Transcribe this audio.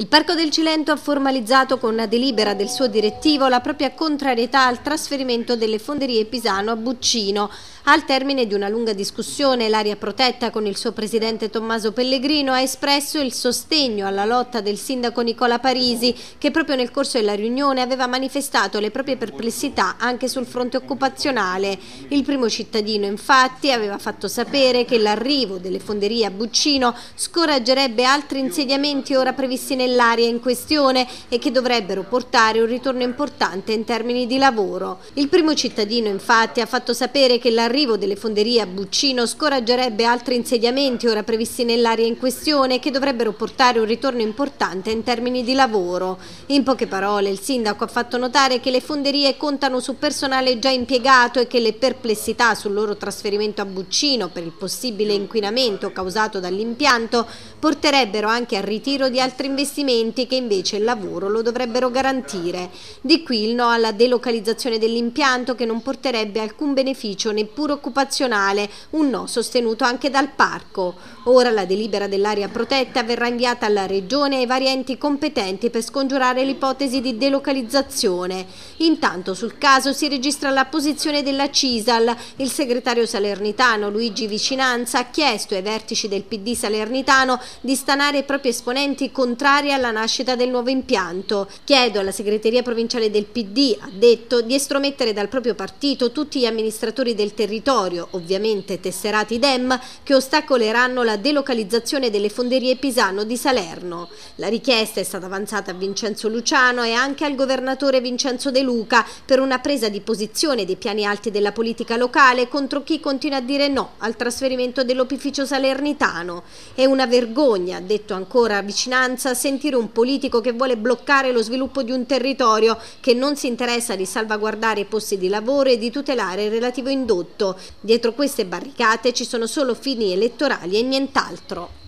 Il Parco del Cilento ha formalizzato con una delibera del suo direttivo la propria contrarietà al trasferimento delle fonderie Pisano a Buccino. Al termine di una lunga discussione, l'area protetta con il suo presidente Tommaso Pellegrino ha espresso il sostegno alla lotta del sindaco Nicola Parisi, che proprio nel corso della riunione aveva manifestato le proprie perplessità anche sul fronte occupazionale. Il primo cittadino, infatti, aveva fatto sapere che l'arrivo delle fonderie a Buccino scoraggerebbe altri insediamenti ora previsti nel nell'area in questione e che dovrebbero portare un ritorno importante in termini di lavoro. Il primo cittadino infatti ha fatto sapere che l'arrivo delle fonderie a Buccino scoraggerebbe altri insediamenti ora previsti nell'area in questione che dovrebbero portare un ritorno importante in termini di lavoro. In poche parole il sindaco ha fatto notare che le fonderie contano su personale già impiegato e che le perplessità sul loro trasferimento a Buccino per il possibile inquinamento causato dall'impianto porterebbero anche al ritiro di altri investimenti investimenti che invece il lavoro lo dovrebbero garantire. Di qui il no alla delocalizzazione dell'impianto che non porterebbe alcun beneficio neppure occupazionale, un no sostenuto anche dal parco. Ora la delibera dell'area protetta verrà inviata alla Regione e ai vari enti competenti per scongiurare l'ipotesi di delocalizzazione. Intanto sul caso si registra la posizione della CISAL. Il segretario salernitano Luigi Vicinanza ha chiesto ai vertici del PD salernitano di stanare i propri esponenti contrari necessaria alla nascita del nuovo impianto. Chiedo alla segreteria provinciale del PD, ha detto, di estromettere dal proprio partito tutti gli amministratori del territorio, ovviamente tesserati DEM, che ostacoleranno la delocalizzazione delle fonderie Pisano di Salerno. La richiesta è stata avanzata a Vincenzo Luciano e anche al governatore Vincenzo De Luca per una presa di posizione dei piani alti della politica locale contro chi continua a dire no al trasferimento dell'opificio salernitano. È una vergogna, ha detto ancora a Vicinanza, se sentire un politico che vuole bloccare lo sviluppo di un territorio, che non si interessa di salvaguardare i posti di lavoro e di tutelare il relativo indotto. Dietro queste barricate ci sono solo fini elettorali e nient'altro.